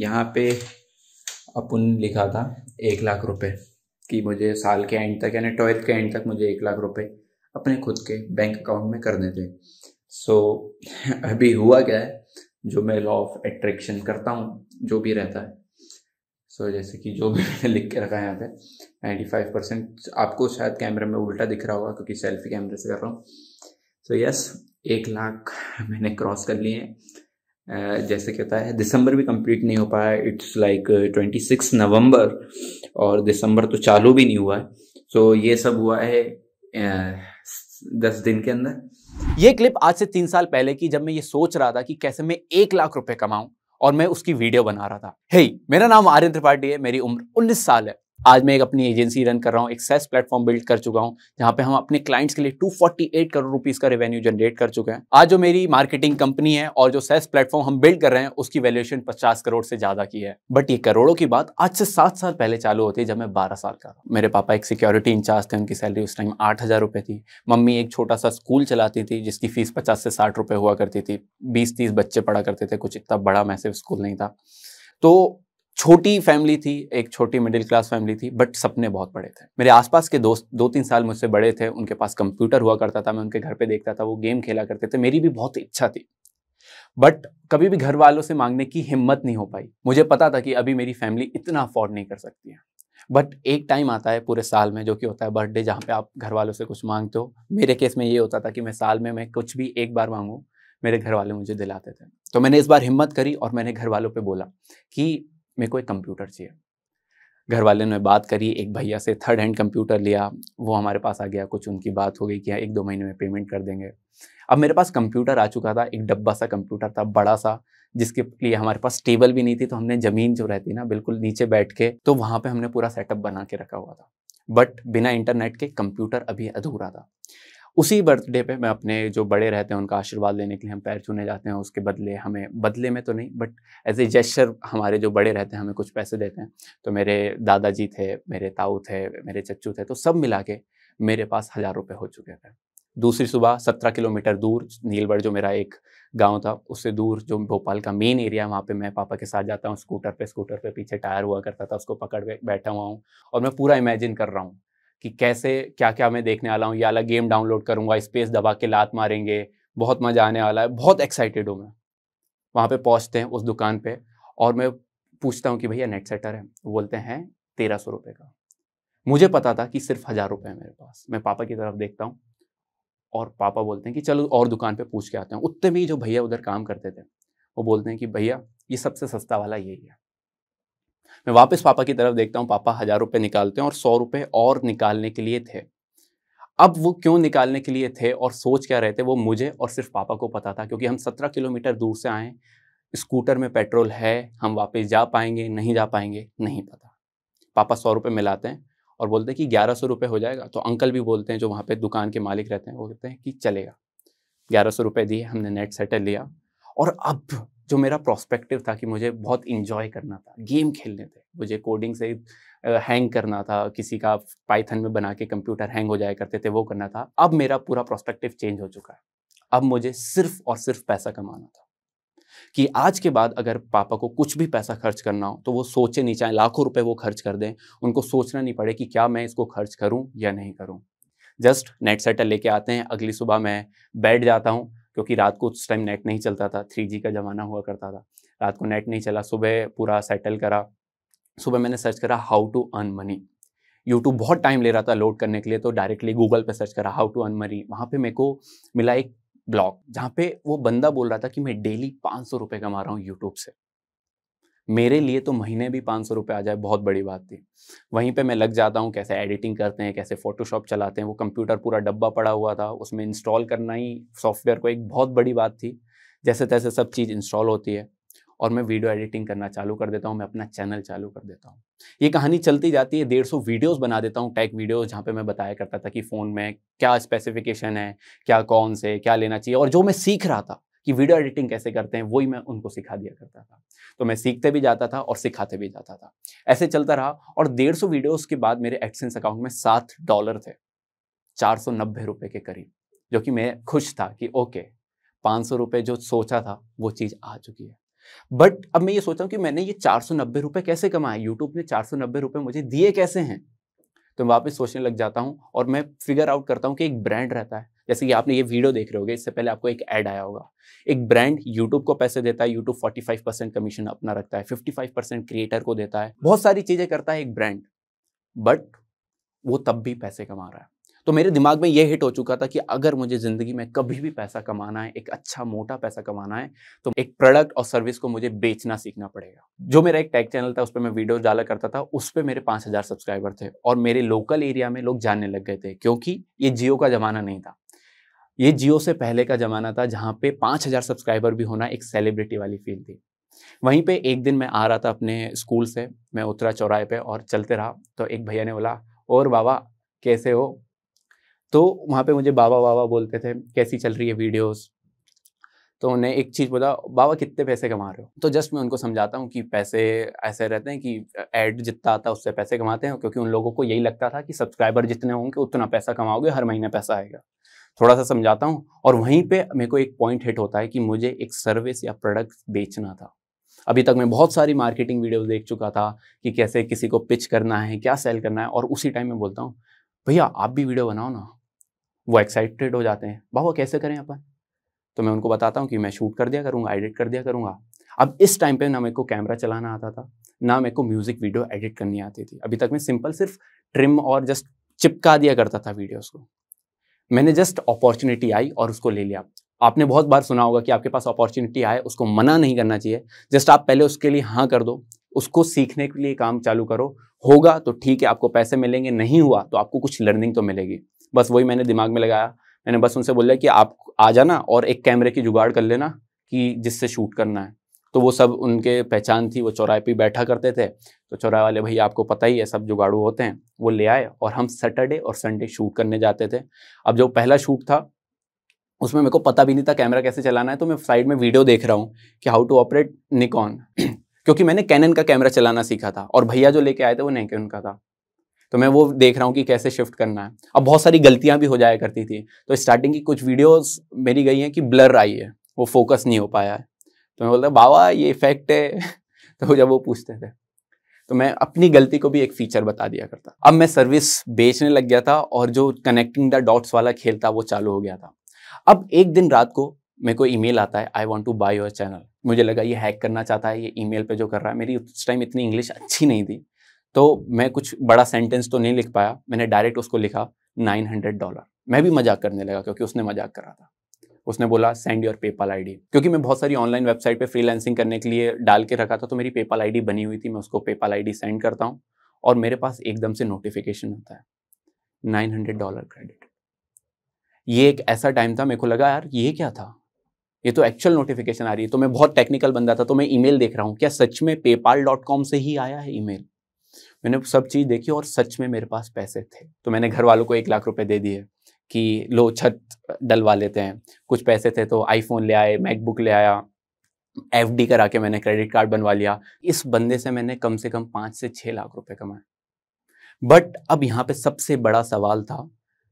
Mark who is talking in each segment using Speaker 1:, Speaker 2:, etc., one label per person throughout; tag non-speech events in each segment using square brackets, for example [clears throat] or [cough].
Speaker 1: यहाँ पे अपन लिखा था एक लाख रुपए कि मुझे साल के एंड तक यानी ट्वेल्थ के एंड तक मुझे एक लाख रुपए अपने खुद के बैंक अकाउंट में करने थे सो so, [laughs] अभी हुआ क्या है जो मैं लॉ ऑफ एट्रैक्शन करता हूँ जो भी रहता है सो so, जैसे कि जो भी [laughs] मैंने लिख के रखा है यहाँ पे नाइन्टी फाइव परसेंट आपको शायद कैमरे में उल्टा दिख रहा होगा क्योंकि सेल्फी कैमरे से कर रहा हूँ सो यस एक लाख मैंने क्रॉस कर लिए हैं जैसे कहता है दिसंबर भी कंप्लीट नहीं हो पाया it's like twenty six November और दिसंबर तो चालू भी नहीं हुआ है सो so, ये सब हुआ है दस दिन के अंदर ये क्लिप आज से तीन साल पहले की जब मैं ये सोच रहा था कि कैसे मैं एक लाख रुपए कमाऊं और मैं उसकी वीडियो बना रहा था हे hey, मेरा नाम आर्यन त्रिपाठी है मेरी उम्र 19 साल है आज मैं एक अपनी एजेंसी रन कर रहा हूँ एक सेस प्लेटफॉर्म बिल्ड कर चुका हूँ जहाँ पे हम अपने क्लाइंट्स के लिए 248 करोड़ रुपीस का रेवेन्यू जनरेट कर चुके हैं आज जो मेरी मार्केटिंग कंपनी है और जो सेस प्लेटफॉर्म हम बिल्ड कर रहे हैं उसकी वैल्यूएशन पचास करोड़ से ज्यादा की है बट ये करोड़ों की बात आज से सात साल पहले चालू होती है जब मैं बारह साल का था मेरे पापा एक सिक्योरिटी इंचार्ज थे उनकी सैलरी उस टाइम आठ थी मम्मी एक छोटा सा स्कूल चलाती थी जिसकी फीस पचास से साठ हुआ करती थी बीस तीस बच्चे पढ़ा करते थे कुछ इतना बड़ा मैसेव स्कूल नहीं था तो छोटी फैमिली थी एक छोटी मिडिल क्लास फैमिली थी बट सपने बहुत बड़े थे मेरे आसपास के दोस्त दो तीन साल मुझसे बड़े थे उनके पास कंप्यूटर हुआ करता था मैं उनके घर पे देखता था वो गेम खेला करते थे मेरी भी बहुत इच्छा थी बट कभी भी घर वालों से मांगने की हिम्मत नहीं हो पाई मुझे पता था कि अभी मेरी फैमिली इतना अफोर्ड नहीं कर सकती है बट एक टाइम आता है पूरे साल में जो कि होता है बर्थडे जहाँ पे आप घर वालों से कुछ मांगते हो मेरे केस में ये होता था कि मैं साल में मैं कुछ भी एक बार मांगूँ मेरे घर वाले मुझे दिलाते थे तो मैंने इस बार हिम्मत करी और मैंने घर वालों पे बोला कि मेरे को एक कंप्यूटर चाहिए घर वाले ने बात करी एक भैया से थर्ड हैंड कंप्यूटर लिया वो हमारे पास आ गया कुछ उनकी बात हो गई कि हाँ, एक दो महीने में पेमेंट कर देंगे अब मेरे पास कंप्यूटर आ चुका था एक डब्बा सा कंप्यूटर था बड़ा सा जिसके लिए हमारे पास टेबल भी नहीं थी तो हमने ज़मीन जो रहती ना बिल्कुल नीचे बैठ के तो वहाँ पर हमने पूरा सेटअप बना के रखा हुआ था बट बिना इंटरनेट के कंप्यूटर अभी अधूरा था उसी बर्थडे पे मैं अपने जो बड़े रहते हैं उनका आशीर्वाद लेने के लिए हम पैर चुने जाते हैं उसके बदले हमें बदले में तो नहीं बट एज ए जेस्चर हमारे जो बड़े रहते हैं हमें कुछ पैसे देते हैं तो मेरे दादाजी थे मेरे ताऊ थे मेरे चच्चू थे तो सब मिला के मेरे पास हज़ार रुपये हो चुके थे दूसरी सुबह सत्रह किलोमीटर दूर नीलबड़ जो मेरा एक गांव था उससे दूर जो भोपाल का मेन एरिया वहाँ पे मैं पापा के साथ जाता हूँ स्कूटर पे स्कूटर पे पीछे टायर हुआ करता था उसको पकड़ के बैठा हुआ हूँ और मैं पूरा इमेजिन कर रहा हूँ कि कैसे क्या क्या मैं देखने वाला हूँ ये वाला गेम डाउनलोड करूँगा स्पेस दबा के लात मारेंगे बहुत मज़ा आने वाला है बहुत एक्साइटेड हूँ मैं वहाँ पे पहुँचते हैं उस दुकान पे और मैं पूछता हूँ कि भैया नेट सेटर है बोलते हैं तेरह सौ रुपये का मुझे पता था कि सिर्फ हज़ार रुपये है मेरे पास मैं पापा की तरफ देखता हूँ और पापा बोलते हैं कि चलो और दुकान पे पूछ के आते हैं उतने में ही जो भैया उधर काम करते थे वो बोलते हैं कि भैया ये सबसे सस्ता वाला यही है मैं वापस पापा की तरफ देखता हूँ पापा हज़ार रुपये निकालते हैं और सौ रुपये और निकालने के लिए थे अब वो क्यों निकालने के लिए थे और सोच क्या रहे थे वो मुझे और सिर्फ पापा को पता था क्योंकि हम सत्रह किलोमीटर दूर से आए स्कूटर में पेट्रोल है हम वापस जा पाएंगे नहीं जा पाएंगे नहीं पता पापा सौ रुपये मिलाते हैं और बोलते हैं कि ग्यारह सौ रुपये हो जाएगा तो अंकल भी बोलते हैं जो वहाँ पे दुकान के मालिक रहते हैं वो कहते हैं कि चलेगा ग्यारह सौ रुपये दिए हमने नेट सेटल लिया और अब जो मेरा प्रोस्पेक्टिव था कि मुझे बहुत इंजॉय करना था गेम खेलने थे मुझे कोडिंग से हैंग करना था किसी का पाइथन में बना के कंप्यूटर हैंग हो जाया करते थे वो करना था अब मेरा पूरा प्रोस्पेक्टिव चेंज हो चुका है अब मुझे सिर्फ और सिर्फ पैसा कमाना था कि आज के बाद अगर पापा को कुछ भी पैसा खर्च करना हो तो वो सोचे नहीं चाहे लाखों रुपए वो खर्च कर दें उनको सोचना नहीं पड़े कि क्या मैं इसको खर्च करूं या नहीं करूं जस्ट नेट सेटल लेके आते हैं अगली सुबह मैं बैठ जाता हूं क्योंकि रात को उस टाइम नेट नहीं चलता था थ्री का ज़माना हुआ करता था रात को नेट नहीं चला सुबह पूरा सेटल करा सुबह मैंने सर्च करा how to earn money YouTube बहुत टाइम ले रहा था लोड करने के लिए तो डायरेक्टली गूगल पे सर्च करा हाउ टू अर्न मनी वहाँ पर मेरे को मिला एक ब्लॉग जहाँ पे वो बंदा बोल रहा था कि मैं डेली पाँच सौ रुपये कमा रहा हूँ यूट्यूब से मेरे लिए तो महीने भी पाँच सौ रुपये आ जाए बहुत बड़ी बात थी वहीं पे मैं लग जाता हूँ कैसे एडिटिंग करते हैं कैसे फ़ोटोशॉप चलाते हैं वो कंप्यूटर पूरा डब्बा पड़ा हुआ था उसमें इंस्टॉल करना ही सॉफ्टवेयर को एक बहुत बड़ी बात थी जैसे तैसे सब चीज़ इंस्टॉल होती है और मैं वीडियो एडिटिंग करना चालू कर देता हूँ मैं अपना चैनल चालू कर देता हूँ ये कहानी चलती जाती है डेढ़ सौ वीडियोज़ बना देता हूँ टैग वीडियोज़ जहाँ पे मैं बताया करता था कि फ़ोन में क्या स्पेसिफिकेशन है क्या कौन से क्या लेना चाहिए और जो मैं सीख रहा था कि वीडियो एडिटिंग कैसे करते हैं वही मैं उनको सिखा दिया करता था तो मैं सीखते भी जाता था और सिखाते भी जाता था ऐसे चलता रहा और डेढ़ सौ वीडियोज़ के बाद मेरे एक्सेंस अकाउंट में सात डॉलर थे चार सौ नब्बे रुपये के करीब जो कि मैं खुश था कि ओके पाँच सौ रुपये जो सोचा था वो चीज़ आ चुकी है बट अब मैं ये सोचता हूँ कि मैंने ये चार सौ नब्बे रुपये कैसे कमाए यूट्यूब ने चार सौ नब्बे रुपये मुझे दिए कैसे हैं तो मैं वापस सोचने लग जाता हूँ और मैं फिगर आउट करता हूँ कि एक ब्रांड रहता है जैसे कि आपने ये वीडियो देख रहे होगे इससे पहले आपको एक ऐड आया होगा एक ब्रांड यूट्यूब को पैसे देता है यूट्यूब 45 परसेंट कमीशन अपना रखता है 55 परसेंट क्रिएटर को देता है बहुत सारी चीज़ें करता है एक ब्रांड बट वो तब भी पैसे कमा रहा है तो मेरे दिमाग में ये हिट हो चुका था कि अगर मुझे ज़िंदगी में कभी भी पैसा कमाना है एक अच्छा मोटा पैसा कमाना है तो एक प्रोडक्ट और सर्विस को मुझे बेचना सीखना पड़ेगा जो मेरा एक टैग चैनल था उस पर मैं वीडियो डाला करता था उस पर मेरे पाँच हज़ार सब्सक्राइबर थे और मेरे लोकल एरिया में लोग जानने लग गए थे क्योंकि ये जियो का ज़माना नहीं था ये जियो से पहले का ज़माना था जहाँ पे पाँच हज़ार सब्सक्राइबर भी होना एक सेलिब्रिटी वाली फील थी वहीं पे एक दिन मैं आ रहा था अपने स्कूल से मैं उतरा चौराहे पे और चलते रहा तो एक भैया ने बोला और बाबा कैसे हो तो वहाँ पे मुझे बाबा बाबा बोलते थे कैसी चल रही है वीडियोस तो उन्हें एक चीज़ बोला बाबा कितने पैसे कमा रहे हो तो जस्ट मैं उनको समझाता हूँ कि पैसे ऐसे रहते हैं कि ऐड जितना आता है उससे पैसे कमाते हैं क्योंकि उन लोगों को यही लगता था कि सब्सक्राइबर जितने होंगे उतना पैसा कमाओगे हर महीने पैसा आएगा थोड़ा सा समझाता हूँ और वहीं पे मेरे को एक पॉइंट हिट होता है कि मुझे एक सर्विस या प्रोडक्ट बेचना था अभी तक मैं बहुत सारी मार्केटिंग वीडियो देख चुका था कि कैसे किसी को पिच करना है क्या सेल करना है और उसी टाइम मैं बोलता हूँ भैया आप भी वीडियो बनाओ ना वो एक्साइटेड हो जाते हैं बाबा कैसे करें अपन तो मैं उनको बताता हूँ कि मैं शूट कर दिया करूँगा एडिट कर दिया करूँगा अब इस टाइम पे ना मेरे को कैमरा चलाना आता था ना मेरे को म्यूज़िक वीडियो एडिट करनी आती थी अभी तक मैं सिंपल सिर्फ ट्रिम और जस्ट चिपका दिया करता था वीडियोस को मैंने जस्ट अपॉर्चुनिटी आई और उसको ले लिया आपने बहुत बार सुना होगा कि आपके पास अपॉर्चुनिटी आए उसको मना नहीं करना चाहिए जस्ट आप पहले उसके लिए हाँ कर दो उसको सीखने के लिए काम चालू करो होगा तो ठीक है आपको पैसे मिलेंगे नहीं हुआ तो आपको कुछ लर्निंग तो मिलेगी बस वही मैंने दिमाग में लगाया मैंने बस उनसे बोला कि आप आ जाना और एक कैमरे की जुगाड़ कर लेना कि जिससे शूट करना है तो वो सब उनके पहचान थी वो चौराहे पे बैठा करते थे तो चौराहे वाले भैया आपको पता ही है सब जुगाड़ू होते हैं वो ले आए और हम सैटरडे और संडे शूट करने जाते थे अब जो पहला शूट था उसमें मेरे को पता भी नहीं था कैमरा कैसे चलाना है तो मैं साइड में वीडियो देख रहा हूँ कि हाउ टू ऑपरेट निकॉन [clears throat] क्योंकि मैंने कैनन का कैमरा चलाना सीखा था और भैया जो लेके आए थे वो नैकन का था तो मैं वो देख रहा हूँ कि कैसे शिफ्ट करना है अब बहुत सारी गलतियाँ भी हो जाया करती थी तो स्टार्टिंग की कुछ वीडियोस मेरी गई हैं कि ब्लर आई है वो फोकस नहीं हो पाया है तो मैं बोलता बाबा ये इफेक्ट है [laughs] तो जब वो पूछते थे तो मैं अपनी गलती को भी एक फीचर बता दिया करता अब मैं सर्विस बेचने लग गया था और जो कनेक्टिंग द डॉट्स वाला खेल था वो चालू हो गया था अब एक दिन रात को मेरे को ईमेल आता है I want to buy your channel मुझे लगा ये हैक करना चाहता है ये ईमेल पे जो कर रहा है मेरी उस टाइम इतनी इंग्लिश अच्छी नहीं थी तो मैं कुछ बड़ा सेंटेंस तो नहीं लिख पाया मैंने डायरेक्ट उसको लिखा नाइन हंड्रेड डॉलर मैं भी मजाक करने लगा क्योंकि उसने मजाक करा था उसने बोला सेंड योर पेपाल आईडी क्योंकि मैं बहुत सारी ऑनलाइन वेबसाइट पे फ्रीलांसिंग करने के लिए डाल के रखा था तो मेरी पेपाल आईडी बनी हुई थी मैं उसको पेपाल आईडी सेंड करता हूँ और मेरे पास एकदम से नोटिफिकेशन आता है नाइन हंड्रेड डॉलर क्रेडिट ये एक ऐसा टाइम था मेरे को लगा यार ये क्या था ये तो एक्चुअल नोटिफिकेशन आ रही है तो मैं बहुत टेक्निकल बंदा था तो मैं ईमेल देख रहा हूँ क्या सच में पेपाल डॉट कॉम से ही आया है ईमेल मैंने सब चीज़ देखी और सच में मेरे पास पैसे थे तो मैंने घर वालों को एक लाख रुपए दे दिए कि लो छत डलवा लेते हैं कुछ पैसे थे तो आईफोन ले आए मैकबुक ले आया एफ डी करा के मैंने क्रेडिट कार्ड बनवा लिया इस बंदे से मैंने कम से कम पाँच से छः लाख रुपये कमाए बट अब यहाँ पर सबसे बड़ा सवाल था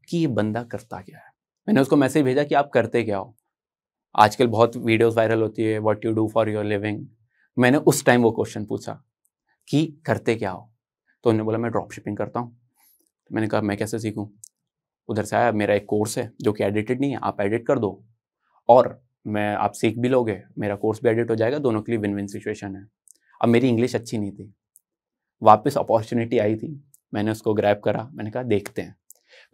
Speaker 1: कि ये बंदा करता क्या है मैंने उसको मैसेज भेजा कि आप करते क्या हो आजकल बहुत वीडियोस वायरल होती है what you do for your living मैंने उस टाइम वो क्वेश्चन पूछा कि करते क्या हो तो उन्होंने बोला मैं ड्रॉप शिपिंग करता हूँ तो मैंने कहा मैं कैसे सीखूँ उधर से आया मेरा एक कोर्स है जो कि एडिटेड नहीं है आप एडिट कर दो और मैं आप सीख भी लोगे मेरा कोर्स भी एडिट हो जाएगा दोनों के लिए विन विन सिचुएशन है अब मेरी इंग्लिश अच्छी नहीं थी वापस अपॉर्चुनिटी आई थी मैंने उसको ग्रैब करा मैंने कहा देखते हैं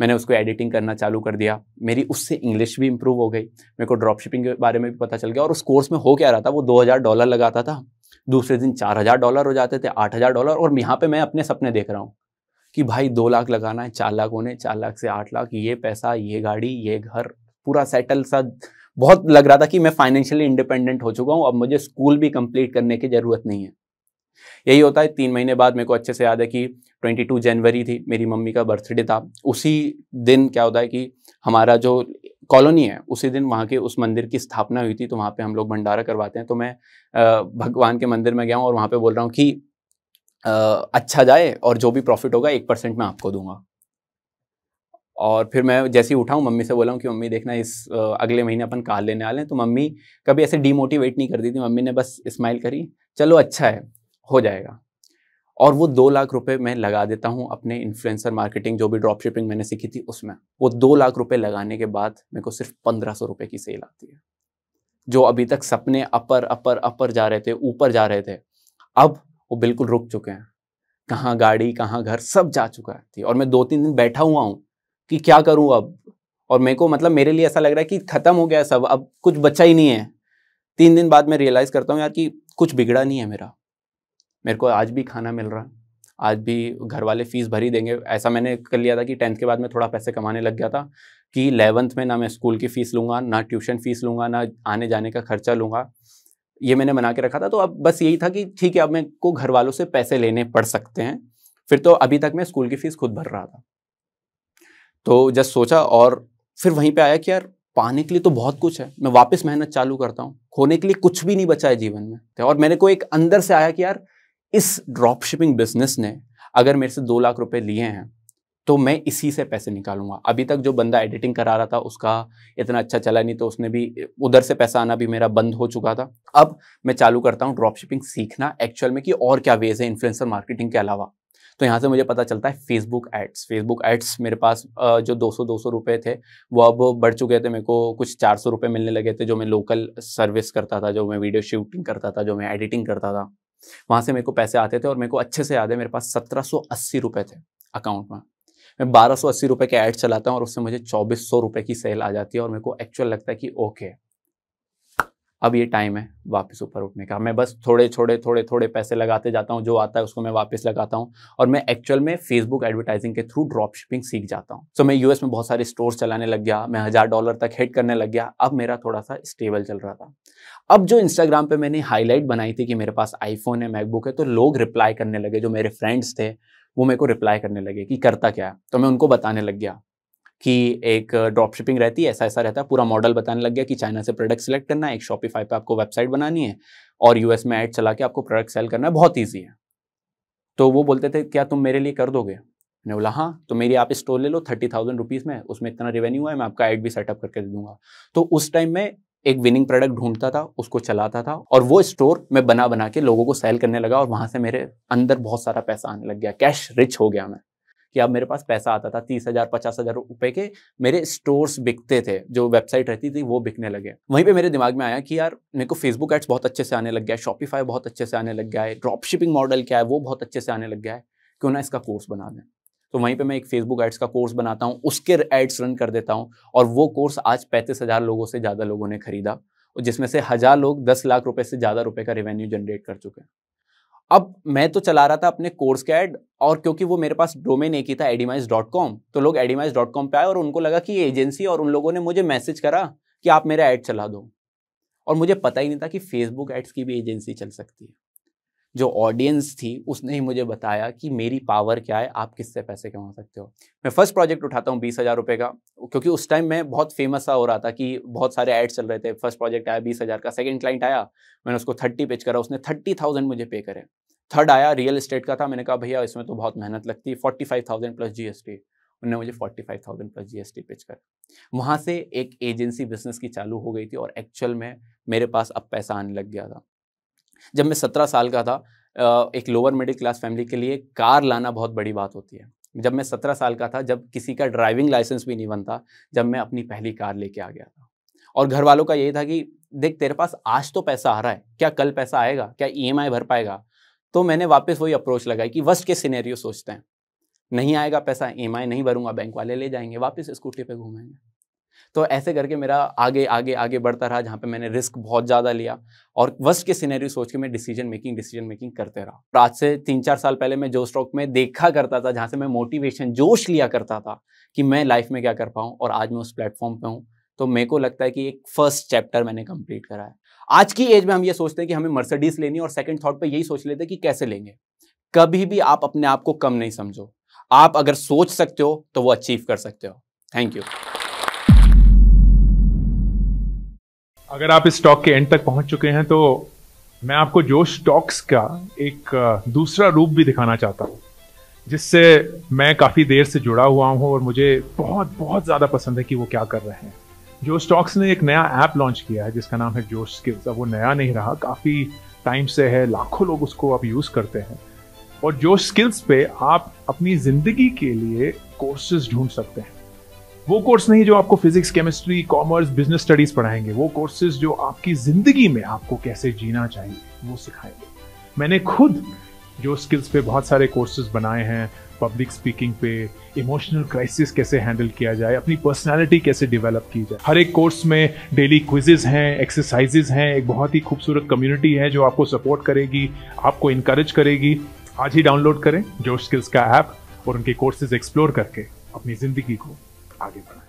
Speaker 1: मैंने उसको एडिटिंग करना चालू कर दिया मेरी उससे इंग्लिश भी इंप्रूव हो गई मेरे को ड्रॉप शिपिंग के बारे में भी पता चल गया और उस कोर्स में हो क्या रहा था वो हज़ार डॉलर लगाता था दूसरे दिन चार हज़ार डॉलर हो जाते थे आठ हज़ार डॉलर और यहाँ पे मैं अपने सपने देख रहा हूँ कि भाई दो लाख लगाना है चार लाख होने चार लाख से आठ लाख ये पैसा ये गाड़ी ये घर पूरा सेटल सा बहुत लग रहा था कि मैं फाइनेंशियली इंडिपेंडेंट हो चुका हूँ अब मुझे स्कूल भी कंप्लीट करने की ज़रूरत नहीं है यही होता है तीन महीने बाद मेरे को अच्छे से याद है कि 22 जनवरी थी मेरी मम्मी का बर्थडे था उसी दिन क्या होता है कि हमारा जो कॉलोनी है उसी दिन वहाँ के उस मंदिर की स्थापना हुई थी तो वहाँ पे हम लोग भंडारा करवाते हैं तो मैं भगवान के मंदिर में गया हूँ और वहाँ पे बोल रहा हूँ कि अच्छा जाए और जो भी प्रॉफिट होगा एक परसेंट मैं आपको दूंगा और फिर मैं जैसे ही उठाऊँ मम्मी से बोला हूँ कि मम्मी देखना इस अगले महीने अपन कार लेने वाले हैं तो मम्मी कभी ऐसे डीमोटिवेट नहीं करती थी मम्मी ने बस स्माइल करी चलो अच्छा है हो जाएगा और वो दो लाख रुपए मैं लगा देता हूँ अपने इन्फ्लुएंसर मार्केटिंग जो भी ड्रॉप शिपिंग मैंने सीखी थी उसमें वो दो लाख रुपए लगाने के बाद मेरे को सिर्फ पंद्रह सौ रुपये की सेल आती है जो अभी तक सपने अपर अपर अपर जा रहे थे ऊपर जा रहे थे अब वो बिल्कुल रुक चुके हैं कहाँ गाड़ी कहाँ घर सब जा चुका है और मैं दो तीन दिन बैठा हुआ हूँ कि क्या करूँ अब और मेरे को मतलब मेरे लिए ऐसा लग रहा है कि ख़त्म हो गया सब अब कुछ बचा ही नहीं है तीन दिन बाद मैं रियलाइज़ करता हूँ यार कि कुछ बिगड़ा नहीं है मेरा मेरे को आज भी खाना मिल रहा है आज भी घर वाले फ़ीस भरी देंगे ऐसा मैंने कर लिया था कि टेंथ के बाद मैं थोड़ा पैसे कमाने लग गया था कि इलेवंथ में ना मैं स्कूल की फ़ीस लूँगा ना ट्यूशन फ़ीस लूँगा ना आने जाने का खर्चा लूँगा ये मैंने बना के रखा था तो अब बस यही था कि ठीक है अब मेरे को घर वालों से पैसे लेने पड़ सकते हैं फिर तो अभी तक मैं स्कूल की फ़ीस खुद भर रहा था तो जस्ट सोचा और फिर वहीं पे आया कि यार पाने के लिए तो बहुत कुछ है मैं वापस मेहनत चालू करता हूँ खोने के लिए कुछ भी नहीं बचा है जीवन में और मेरे को एक अंदर से आया कि यार इस ड्रॉप शिपिंग बिजनेस ने अगर मेरे से दो लाख रुपए लिए हैं तो मैं इसी से पैसे निकालूंगा अभी तक जो बंदा एडिटिंग करा रहा था उसका इतना अच्छा चला नहीं तो उसने भी उधर से पैसा आना भी मेरा बंद हो चुका था अब मैं चालू करता हूँ ड्रॉप शिपिंग सीखना एक्चुअल में कि और क्या वेज है इन्फ्लुएंसर मार्केटिंग के अलावा तो यहाँ से मुझे पता चलता है फेसबुक एड्स फेसबुक एड्स मेरे पास जो 200 200 रुपए थे वो अब बढ़ चुके थे मेरे को कुछ 400 रुपए मिलने लगे थे जो मैं लोकल सर्विस करता था जो मैं वीडियो शूटिंग करता था जो मैं एडिटिंग करता था वहाँ से मेरे को पैसे आते थे और मेरे को अच्छे से याद है मेरे पास सत्रह सौ अस्सी रुपये थे अकाउंट में मैं बारह सौ अस्सी रुपये के ऐड चलाता हूँ और उससे मुझे चौबीस सौ रुपये की सेल आ जाती है और मेरे को एक्चुअल लगता है कि ओके अब ये टाइम है वापस ऊपर उठने का मैं बस थोड़े थोड़े थोड़े थोड़े पैसे लगाते जाता हूँ जो आता है उसको मैं वापस लगाता हूँ और मैं एक्चुअल में फेसबुक एडवर्टाइजिंग के थ्रू ड्रॉप शिपिंग सीख जाता हूँ सो so, मैं यूएस में बहुत सारे स्टोर चलाने लग गया मैं हज़ार डॉलर तक हेड करने लग गया अब मेरा थोड़ा सा स्टेबल चल रहा था अब जो इंस्टाग्राम पर मैंने हाईलाइट बनाई थी कि मेरे पास आईफोन है मैकबुक है तो लोग रिप्लाई करने लगे जो मेरे फ्रेंड्स थे वो मेरे को रिप्लाई करने लगे कि करता क्या है तो मैं उनको बताने लग गया कि एक ड्रॉप शिपिंग रहती है ऐसा ऐसा रहता है पूरा मॉडल बताने लग गया कि चाइना से प्रोडक्ट सेलेक्ट करना है एक शॉपिफाई पे आपको वेबसाइट बनानी है और यूएस में ऐड चला के आपको प्रोडक्ट सेल करना है बहुत ईजी है तो वो बोलते थे क्या तुम मेरे लिए कर दोगे मैंने बोला हाँ तो मेरी आप स्टोर ले लो थर्टी थाउजेंड रुपीज़ में उसमें इतना रेवेन्यू है मैं आपका एड भी सेटअप करके दे दूंगा तो उस टाइम में एक विनिंग प्रोडक्ट ढूंढता था उसको चलाता था और वो स्टोर मैं बना बना के लोगों को सेल करने लगा और वहां से मेरे अंदर बहुत सारा पैसा आने लग गया कैश रिच हो गया मैं कि अब मेरे पास पैसा आता था तीस हज़ार पचास हज़ार रुपए के मेरे स्टोर्स बिकते थे जो वेबसाइट रहती थी वो बिकने लगे वहीं पर मेरे दिमाग में आया कि यार मेरे को फेसबुक एड्स बहुत अच्छे से आने लग गया है शॉपिफाई बहुत अच्छे से आने लग गया है ड्रॉप शिपिंग मॉडल क्या है वो बहुत अच्छे से आने लग गया है क्यों ना इसका कोर्स बना दें तो वहीं पे मैं एक फेसबुक एड्स का कोर्स बनाता हूँ उसके एड्स रन कर देता हूँ और वो कोर्स आज पैंतीस हज़ार लोगों से ज़्यादा लोगों ने खरीदा और जिसमें से हज़ार लोग दस लाख रुपए से ज़्यादा रुपए का रेवेन्यू जनरेट कर चुके हैं अब मैं तो चला रहा था अपने कोर्स का एड और क्योंकि वो मेरे पास डोमेन एक ही था एडीमाइज डॉट कॉम तो लोग एडीमाइज डॉट कॉम पर आए और उनको लगा कि ये एजेंसी और उन लोगों ने मुझे मैसेज करा कि आप मेरा ऐड चला दो और मुझे पता ही नहीं था कि फेसबुक एड्स की भी एजेंसी चल सकती है जो ऑडियंस थी उसने ही मुझे बताया कि मेरी पावर क्या है आप किससे पैसे कमा सकते हो मैं फर्स्ट प्रोजेक्ट उठाता हूँ बीस हज़ार रुपये का क्योंकि उस टाइम मैं बहुत फेमस सा हो रहा था कि बहुत सारे एड्स चल रहे थे फर्स्ट प्रोजेक्ट आया बीस हज़ार का सेकेंड क्लाइंट आया मैंने उसको थर्टी पिच करा उसने थर्टी थाउजेंड मुझे पे करे थर्ड आया रियल इस्टेट का था मैंने कहा भैया इसमें तो बहुत मेहनत लगती है forty five thousand plus GST उन्होंने मुझे forty five thousand plus GST pitch कर वहाँ से एक एजेंसी बिजनेस की चालू हो गई थी और एक्चुअल में मेरे पास अब पैसा आने लग गया था जब मैं सत्रह साल का था एक लोअर मिडिल क्लास फैमिली के लिए कार लाना बहुत बड़ी बात होती है जब मैं सत्रह साल का था जब किसी का ड्राइविंग लाइसेंस भी नहीं बनता जब मैं अपनी पहली कार लेके आ गया था और घर वालों का यही था कि देख तेरे पास आज तो पैसा आ रहा है क्या कल पैसा आएगा क्या ई भर पाएगा तो मैंने वापस वही अप्रोच लगाई कि वर्स्ट के सिनेरियो सोचते हैं नहीं आएगा पैसा ई नहीं भरूंगा बैंक वाले ले जाएंगे वापस स्कूटी पे घूमेंगे तो ऐसे करके मेरा आगे आगे आगे बढ़ता रहा जहाँ पे मैंने रिस्क बहुत ज़्यादा लिया और वर्स्ट के सिनेरियो सोच के मैं डिसीजन मेकिंग डिसीजन मेकिंग करते रहा और आज से तीन चार साल पहले मैं जो स्टॉक में देखा करता था जहाँ से मैं मोटिवेशन जोश लिया करता था कि मैं लाइफ में क्या कर पाऊँ और आज मैं उस प्लेटफॉर्म पर हूँ तो मेरे को लगता है कि एक फर्स्ट चैप्टर मैंने कंप्लीट करा है आज की एज में हम ये सोचते हैं कि हमें मर्सडीज लेनी और सेकंड थॉट पे यही सोच लेते हैं कि कैसे लेंगे कभी भी आप अपने आप को कम नहीं समझो आप अगर सोच सकते हो तो वो अचीव कर सकते हो थैंक यू
Speaker 2: अगर आप इस स्टॉक के एंड तक पहुंच चुके हैं तो मैं आपको जोश स्टॉक्स का एक दूसरा रूप भी दिखाना चाहता हूँ जिससे मैं काफ़ी देर से जुड़ा हुआ हूँ और मुझे बहुत बहुत ज़्यादा पसंद है कि वो क्या कर रहे हैं जो स्टॉक्स ने एक नया ऐप लॉन्च किया है जिसका नाम है जोश स्किल्स अब वो नया नहीं रहा काफ़ी टाइम से है लाखों लोग उसको आप यूज़ करते हैं और जोश स्किल्स पे आप अपनी ज़िंदगी के लिए कोर्सेज ढूंढ सकते हैं वो कोर्स नहीं जो आपको physics chemistry commerce business studies पढ़ाएंगे वो कोर्सेज जो आपकी जिंदगी में आपको कैसे जीना चाहिए वो सिखाएंगे मैंने खुद जो स्किल्स पे बहुत सारे कोर्सेज बनाए हैं पब्लिक स्पीकिंग पे इमोशनल क्राइसिस कैसे हैंडल किया जाए अपनी पर्सनालिटी कैसे डेवलप की जाए हर एक कोर्स में डेली क्विजेज हैं एक्सरसाइजेज हैं एक बहुत ही खूबसूरत कम्युनिटी है जो आपको सपोर्ट करेगी आपको इनक्रेज करेगी आज ही डाउनलोड करें जोश स्किल्स का ऐप और उनके कोर्सेज एक्सप्लोर करके अपनी ज़िंदगी को it.